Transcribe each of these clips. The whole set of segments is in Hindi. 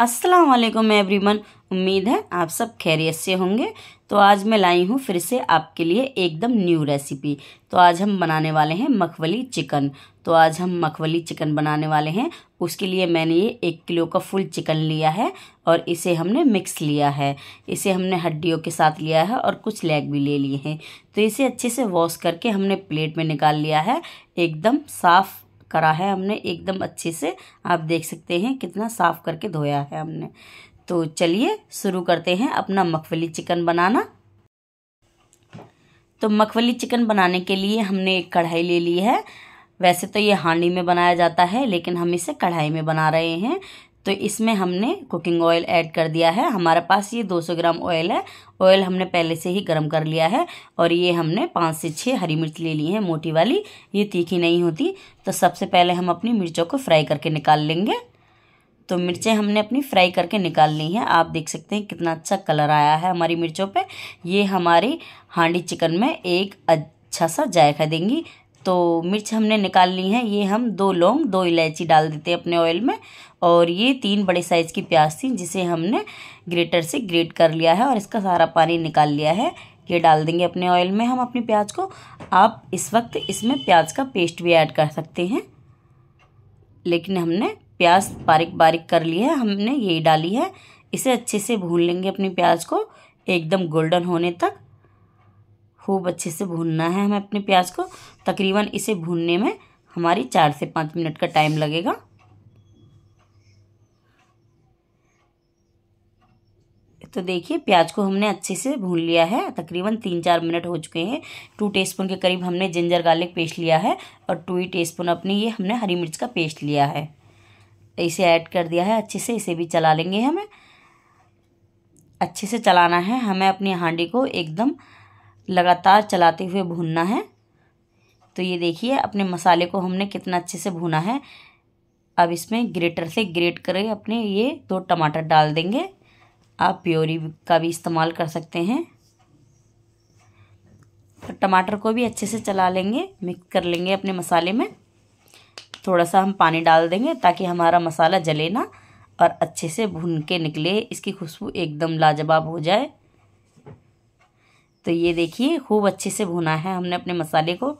अस्सलाम वालेकुम एवरीवन उम्मीद है आप सब खैरियत से होंगे तो आज मैं लाई हूँ फिर से आपके लिए एकदम न्यू रेसिपी तो आज हम बनाने वाले हैं मखवली चिकन तो आज हम मखवली चिकन बनाने वाले हैं उसके लिए मैंने ये एक किलो का फुल चिकन लिया है और इसे हमने मिक्स लिया है इसे हमने हड्डियों के साथ लिया है और कुछ लेग भी ले लिए हैं तो इसे अच्छे से वॉश करके हमने प्लेट में निकाल लिया है एकदम साफ़ करा है हमने एकदम अच्छे से आप देख सकते हैं कितना साफ़ करके धोया है हमने तो चलिए शुरू करते हैं अपना मखफली चिकन बनाना तो मखफली चिकन बनाने के लिए हमने एक कढ़ाई ले ली है वैसे तो ये हांडी में बनाया जाता है लेकिन हम इसे कढ़ाई में बना रहे हैं तो इसमें हमने कुकिंग ऑयल ऐड कर दिया है हमारे पास ये 200 ग्राम ऑयल है ऑयल हमने पहले से ही गर्म कर लिया है और ये हमने पाँच से छः हरी मिर्च ले ली है मोटी वाली ये तीखी नहीं होती तो सबसे पहले हम अपनी मिर्चों को फ्राई करके निकाल लेंगे तो मिर्चें हमने अपनी फ्राई करके निकाल ली हैं आप देख सकते हैं कितना अच्छा कलर आया है हमारी मिर्चों पे ये हमारी हांडी चिकन में एक अच्छा सा जायका देंगी तो मिर्च हमने निकाल ली है ये हम दो लौंग दो इलायची डाल देते हैं अपने ऑयल में और ये तीन बड़े साइज़ की प्याज थी जिसे हमने ग्रेटर से ग्रेट कर लिया है और इसका सारा पानी निकाल लिया है ये डाल देंगे अपने ऑयल में हम अपनी प्याज को आप इस वक्त इसमें प्याज का पेस्ट भी ऐड कर सकते हैं लेकिन हमने प्याज बारीक बारीक कर ली है हमने यही डाली है इसे अच्छे से भून लेंगे अपनी प्याज को एकदम गोल्डन होने तक खूब अच्छे से भूनना है हमें अपने प्याज को तकरीबन इसे भूनने में हमारी चार से पाँच मिनट का टाइम लगेगा तो देखिए प्याज को हमने अच्छे से भून लिया है तकरीबन तीन चार मिनट हो चुके हैं टू टेस्पून के करीब हमने जिंजर गार्लिक पेस्ट लिया है और टू ही टेस्पून अपनी ये हमने हरी मिर्च का पेस्ट लिया है इसे ऐड कर दिया है अच्छे से इसे भी चला लेंगे हमें अच्छे से चलाना है हमें अपनी हांडी को एकदम लगातार चलाते हुए भूनना है तो ये देखिए अपने मसाले को हमने कितना अच्छे से भूना है अब इसमें ग्रेटर से ग्रेट करें अपने ये दो टमाटर डाल देंगे आप प्योरी का भी इस्तेमाल कर सकते हैं तो टमाटर को भी अच्छे से चला लेंगे मिक्स कर लेंगे अपने मसाले में थोड़ा सा हम पानी डाल देंगे ताकि हमारा मसाला जले ना और अच्छे से भून के निकले इसकी खुशबू एकदम लाजवाब हो जाए तो ये देखिए खूब अच्छे से भुना है हमने अपने मसाले को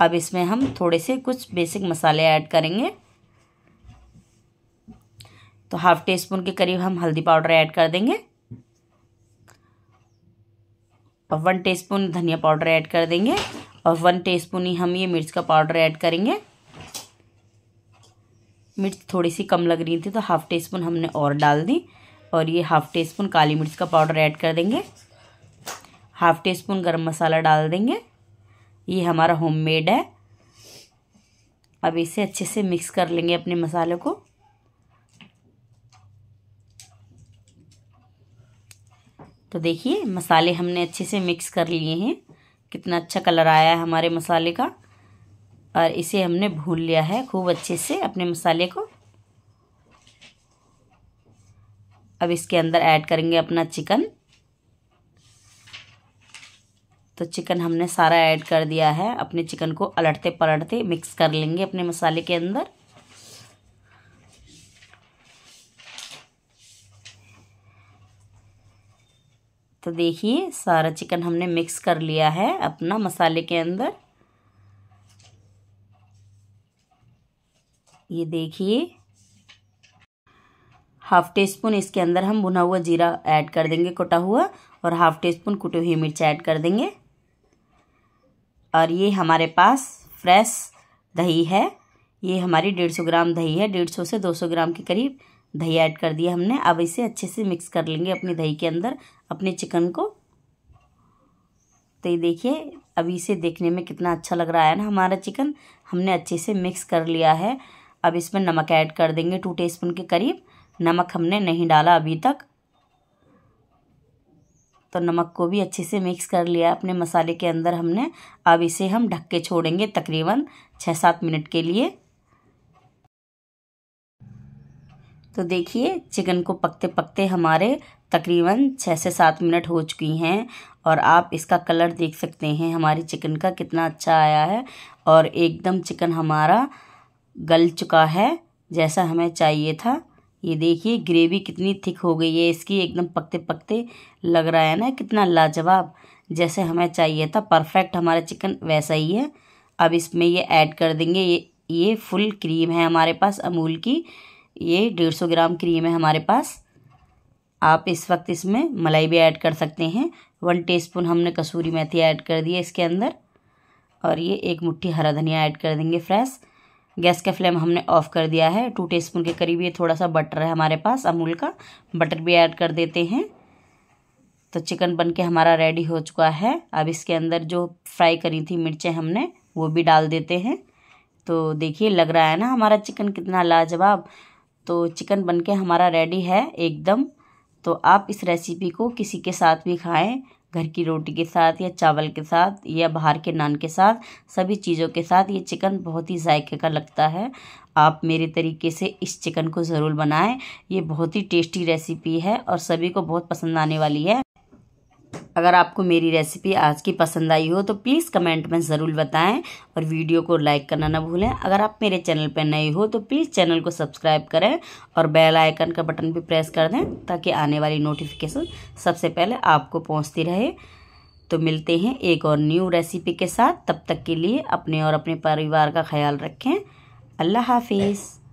अब इसमें हम थोड़े से कुछ बेसिक मसाले ऐड करेंगे तो हाफ टी स्पून के करीब हम हल्दी पाउडर ऐड कर देंगे और वन टीस्पून धनिया पाउडर ऐड कर देंगे और वन टीस्पून ही हम ये मिर्च का पाउडर ऐड करेंगे मिर्च थोड़ी सी कम लग रही थी तो हाफ़ टी स्पून हमने और डाल दी और ये हाफ़ टी स्पून काली मिर्च का पाउडर ऐड कर देंगे हाफ टी स्पून गर्म मसाला डाल देंगे ये हमारा होममेड है अब इसे अच्छे से मिक्स कर लेंगे अपने मसाले को तो देखिए मसाले हमने अच्छे से मिक्स कर लिए हैं कितना अच्छा कलर आया है हमारे मसाले का और इसे हमने भून लिया है खूब अच्छे से अपने मसाले को अब इसके अंदर ऐड करेंगे अपना चिकन तो चिकन हमने सारा ऐड कर दिया है अपने चिकन को अलटते पलटते मिक्स कर लेंगे अपने मसाले के अंदर तो देखिए सारा चिकन हमने मिक्स कर लिया है अपना मसाले के अंदर ये देखिए हाफ टी स्पून इसके अंदर हम भुना हुआ जीरा ऐड कर देंगे कुटा हुआ और हाफ टी स्पून कुटी हुई मिर्च ऐड कर देंगे और ये हमारे पास फ्रेश दही है ये हमारी डेढ़ सौ ग्राम दही है डेढ़ सौ से दो सौ ग्राम के करीब दही ऐड कर दिया हमने अब इसे अच्छे से मिक्स कर लेंगे अपनी दही के अंदर अपने चिकन को तो ये देखिए अभी इसे देखने में कितना अच्छा लग रहा है ना हमारा चिकन हमने अच्छे से मिक्स कर लिया है अब इसमें नमक ऐड कर देंगे टू टेस्पून के करीब नमक हमने नहीं डाला अभी तक तो नमक को भी अच्छे से मिक्स कर लिया अपने मसाले के अंदर हमने अब इसे हम ढक के छोड़ेंगे तकरीबन छः सात मिनट के लिए तो देखिए चिकन को पकते पकते हमारे तकरीबन छः से सात मिनट हो चुकी हैं और आप इसका कलर देख सकते हैं हमारी चिकन का कितना अच्छा आया है और एकदम चिकन हमारा गल चुका है जैसा हमें चाहिए था ये देखिए ग्रेवी कितनी थिक हो गई है इसकी एकदम पकते पकते लग रहा है ना कितना लाजवाब जैसे हमें चाहिए था परफेक्ट हमारा चिकन वैसा ही है अब इसमें ये ऐड कर देंगे ये ये फुल क्रीम है हमारे पास अमूल की ये डेढ़ सौ ग्राम क्रीम है हमारे पास आप इस वक्त इसमें मलाई भी ऐड कर सकते हैं वन स्पून हमने कसूरी मेथी ऐड कर दिया इसके अंदर और ये एक मुट्ठी हरा धनिया ऐड कर देंगे फ्रेश गैस का फ्लेम हमने ऑफ़ कर दिया है टू टेस्पून के करीब ये थोड़ा सा बटर है हमारे पास अमूल का बटर भी ऐड कर देते हैं तो चिकन बन के हमारा रेडी हो चुका है अब इसके अंदर जो फ्राई करी थी मिर्चें हमने वो भी डाल देते हैं तो देखिए लग रहा है ना हमारा चिकन कितना लाजवाब तो चिकन बन के हमारा रेडी है एकदम तो आप इस रेसिपी को किसी के साथ भी खाएं घर की रोटी के साथ या चावल के साथ या बाहर के नान के साथ सभी चीज़ों के साथ ये चिकन बहुत ही जायके का लगता है आप मेरे तरीके से इस चिकन को ज़रूर बनाएं ये बहुत ही टेस्टी रेसिपी है और सभी को बहुत पसंद आने वाली है अगर आपको मेरी रेसिपी आज की पसंद आई हो तो प्लीज़ कमेंट में ज़रूर बताएं और वीडियो को लाइक करना ना भूलें अगर आप मेरे चैनल पर नए हो तो प्लीज़ चैनल को सब्सक्राइब करें और बेल आइकन का बटन भी प्रेस कर दें ताकि आने वाली नोटिफिकेशन सबसे पहले आपको पहुँचती रहे तो मिलते हैं एक और न्यू रेसिपी के साथ तब तक के लिए अपने और अपने परिवार का ख्याल रखें अल्लाह हाफिज़